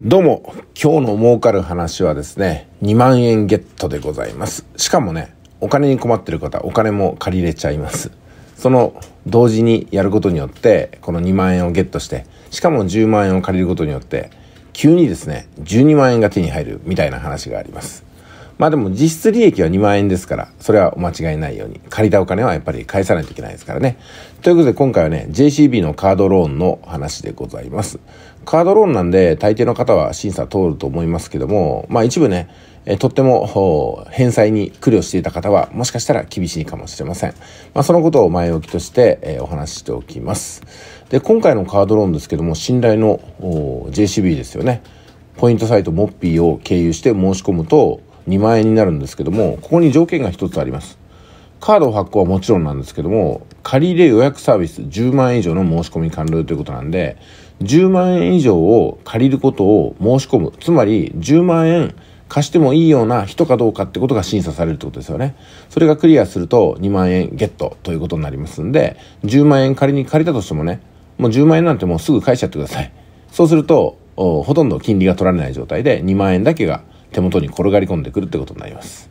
どうも、今日の儲かる話はですね、2万円ゲットでございます。しかもね、お金に困ってる方、お金も借りれちゃいます。その、同時にやることによって、この2万円をゲットして、しかも10万円を借りることによって、急にですね、12万円が手に入るみたいな話があります。まあでも実質利益は2万円ですから、それはお間違いないように、借りたお金はやっぱり返さないといけないですからね。ということで今回はね、JCB のカードローンの話でございます。カードローンなんで大抵の方は審査通ると思いますけども、まあ一部ね、えとっても返済に苦慮していた方はもしかしたら厳しいかもしれません。まあ、そのことを前置きとして、えお話ししておきます。で、今回のカードローンですけども、信頼の JCB ですよね。ポイントサイトモッピーを経由して申し込むと、2万円になるんですけどもここに条件が1つありますカード発行はもちろんなんですけども借り入れ予約サービス10万円以上の申し込み完了ということなんで10万円以上を借りることを申し込むつまり10万円貸してもいいような人かどうかってことが審査されるってことですよね。それがクリアすると2万円ゲットということになりますんで、10万円仮に借りたとしてもね、もう10万円なんてもうすぐ返しちゃってください。そうすると、ほとんど金利が取られない状態で2万円だけが手元に転がり込んでくるってことになります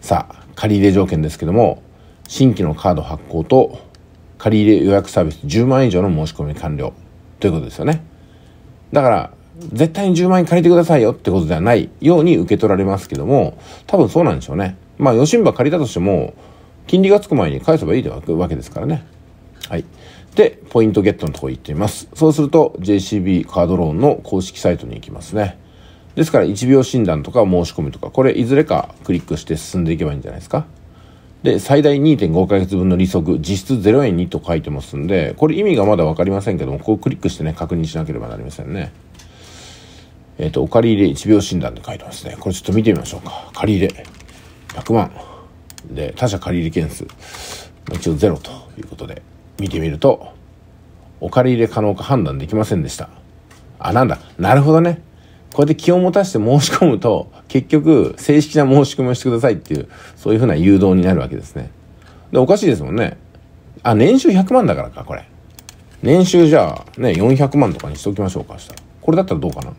さあ借り入れ条件ですけども新規のカード発行と借り入れ予約サービス10万円以上の申し込み完了ということですよねだから絶対に10万円借りてくださいよってことではないように受け取られますけども多分そうなんでしょうねまあ余震場借りたとしても金利がつく前に返せばいいでわけですからねはいでポイントゲットのとこ行ってみますそうすると JCB カードローンの公式サイトに行きますねですから1秒診断とか申し込みとかこれいずれかクリックして進んでいけばいいんじゃないですかで最大2.5ヶ月分の利息実質0円にと書いてますんでこれ意味がまだ分かりませんけどもこうクリックしてね確認しなければなりませんねえっ、ー、とお借り入れ1秒診断で書いてますねこれちょっと見てみましょうか借り入れ100万で他社借り入れ件数一応ゼロということで見てみるとお借り入れ可能か判断できませんでしたあなんだなるほどねこうやって気を持たせて申し込むと、結局、正式な申し込みをしてくださいっていう、そういうふうな誘導になるわけですね。で、おかしいですもんね。あ、年収100万だからか、これ。年収じゃあ、ね、400万とかにしておきましょうか、したらこれだったらどうかな。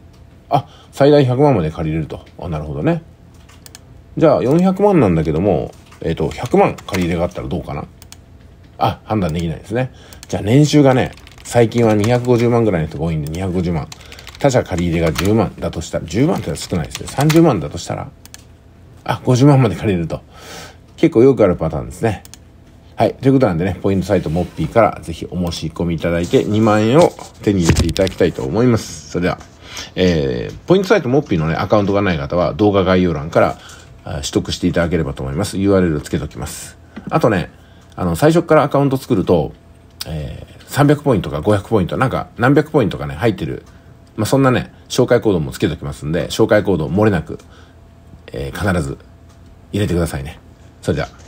あ、最大100万まで借りれると。あ、なるほどね。じゃあ、400万なんだけども、えっ、ー、と、100万借り入れがあったらどうかな。あ、判断できないですね。じゃあ、年収がね、最近は250万ぐらいの人が多いんで、250万。他社借り入れが10万だとしたら、10万って少ないですね。30万だとしたら、あ、50万まで借りると。結構よくあるパターンですね。はい。ということなんでね、ポイントサイトモッピーからぜひお申し込みいただいて2万円を手に入れていただきたいと思います。それでは、えー、ポイントサイトモッピーのね、アカウントがない方は動画概要欄から取得していただければと思います。URL をつけておきます。あとね、あの、最初からアカウント作ると、えー、300ポイントか500ポイント、なんか何百ポイントかね、入ってるまあ、そんなね、紹介コードもつけておきますんで、紹介コード漏れなく、えー、必ず入れてくださいね。それでは。